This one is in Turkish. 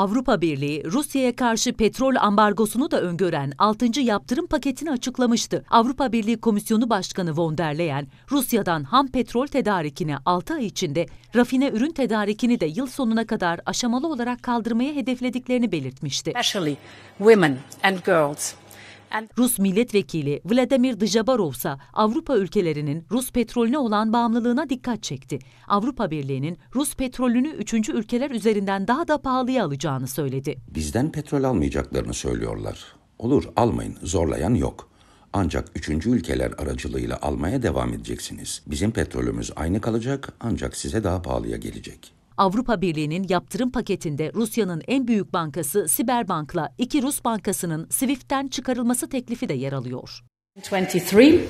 Avrupa Birliği Rusya'ya karşı petrol ambargosunu da öngören 6. yaptırım paketini açıklamıştı. Avrupa Birliği Komisyonu Başkanı von der Leyen, Rusya'dan ham petrol tedarikini 6 ay içinde, rafine ürün tedarikini de yıl sonuna kadar aşamalı olarak kaldırmaya hedeflediklerini belirtmişti. Especially women and girls Rus milletvekili Vladimir Djabarov ise Avrupa ülkelerinin Rus petrolüne olan bağımlılığına dikkat çekti. Avrupa Birliği'nin Rus petrolünü üçüncü ülkeler üzerinden daha da pahalıya alacağını söyledi. Bizden petrol almayacaklarını söylüyorlar. Olur almayın, zorlayan yok. Ancak üçüncü ülkeler aracılığıyla almaya devam edeceksiniz. Bizim petrolümüz aynı kalacak ancak size daha pahalıya gelecek. Avrupa Birliği'nin yaptırım paketinde Rusya'nın en büyük bankası Siberbank'la iki Rus bankasının SWIFT'ten çıkarılması teklifi de yer alıyor. 23